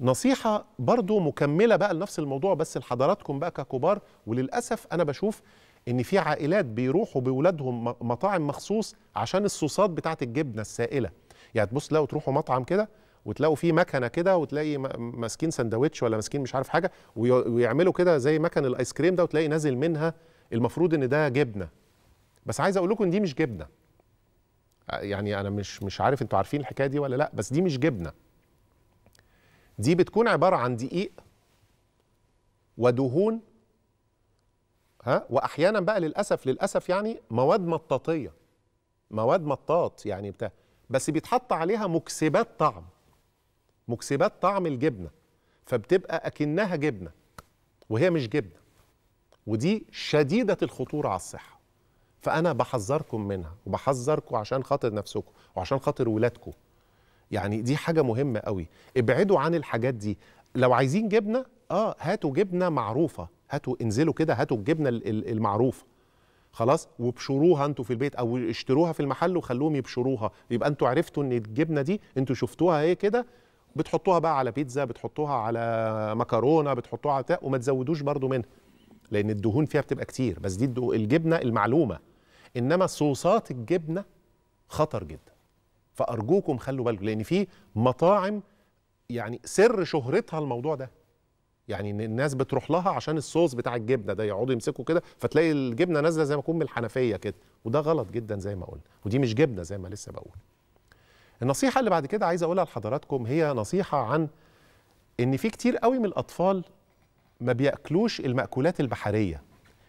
نصيحة برضو مكملة بقى لنفس الموضوع بس لحضراتكم بقى ككبار وللأسف أنا بشوف إن في عائلات بيروحوا بولادهم مطاعم مخصوص عشان الصوصات بتاعة الجبنة السائلة يعني تبص لو تروحوا مطعم كده وتلاقوا فيه مكنه كده وتلاقي ماسكين سندوتش ولا ماسكين مش عارف حاجه ويعملوا كده زي مكن الايس كريم ده وتلاقي نازل منها المفروض ان ده جبنه بس عايز اقول لكم ان دي مش جبنه يعني انا مش مش عارف انتوا عارفين الحكايه دي ولا لا بس دي مش جبنه دي بتكون عبارة عن دقيق ودهون ها واحيانا بقى للاسف للاسف يعني مواد مطاطيه مواد مطاط يعني بتاع بس بيتحط عليها مكسبات طعم مكسبات طعم الجبنه فبتبقى اكنها جبنه وهي مش جبنه ودي شديده الخطوره على الصحه فانا بحذركم منها وبحذركم عشان خاطر نفسكم وعشان خاطر ولادكم يعني دي حاجه مهمه قوي ابعدوا عن الحاجات دي لو عايزين جبنه اه هاتوا جبنه معروفه هاتوا انزلوا كده هاتوا الجبنه المعروفه خلاص وبشروها انتوا في البيت او اشتروها في المحل وخلوهم يبشروها يبقى انتوا عرفتوا ان الجبنه دي انتوا شفتوها هي إيه كده بتحطوها بقى على بيتزا بتحطوها على مكرونه بتحطوها على وما تزودوش برضو منها لان الدهون فيها بتبقى كتير بس دي الجبنه المعلومه انما صوصات الجبنه خطر جدا فارجوكم خلوا بالكم لان في مطاعم يعني سر شهرتها الموضوع ده يعني الناس بتروح لها عشان الصوص بتاع الجبنه ده يقعدوا يمسكوا كده فتلاقي الجبنه نازله زي ما تكون من الحنفيه كده وده غلط جدا زي ما قلنا ودي مش جبنه زي ما لسه بقول النصيحه اللي بعد كده عايز اقولها لحضراتكم هي نصيحه عن ان في كتير قوي من الاطفال ما بياكلوش المأكولات البحريه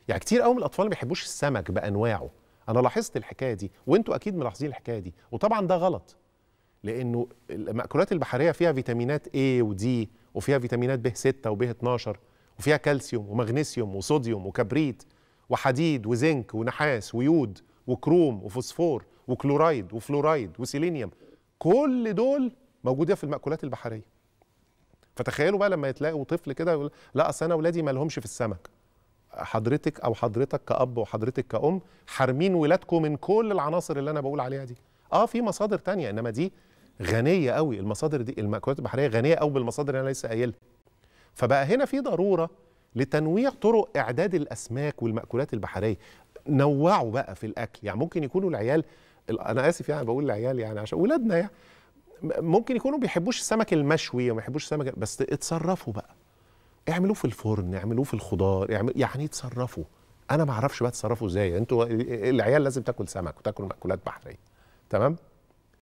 يعني كتير قوي من الاطفال ما بيحبوش السمك بانواعه انا لاحظت الحكايه دي وانتوا اكيد ملاحظين الحكايه دي وطبعا ده غلط لانه المأكولات البحريه فيها فيتامينات A ودي وفيها فيتامينات ب 6 وب 12 وفيها كالسيوم ومغنيسيوم وصوديوم وكبريت وحديد وزنك ونحاس ويود وكروم وفوسفور وكلورايد وفلورايد وسيلينيوم كل دول موجوده في المأكولات البحريه فتخيلوا بقى لما يتلاقوا طفل كده يقول لا اصل انا اولادي ما لهمش في السمك حضرتك او حضرتك كاب وحضرتك كأم حارمين ولادكم من كل العناصر اللي انا بقول عليها دي اه في مصادر تانية انما دي غنيه قوي المصادر دي المأكولات البحريه غنيه قوي بالمصادر اللي انا لسه قايلها فبقى هنا في ضروره لتنويع طرق اعداد الاسماك والمأكولات البحريه نوعوا بقى في الاكل يعني ممكن يكونوا العيال انا اسف يعني بقول العيال يعني عشان ولادنا يعني ممكن يكونوا بيحبوش السمك المشوي وما بيحبوش السمك بس اتصرفوا بقى اعملوه في الفرن اعملوه في الخضار اعمل يعني اتصرفوا انا ما اعرفش بقى اتصرفوا ازاي انتوا العيال لازم تاكل سمك وتاكل مأكولات بحريه تمام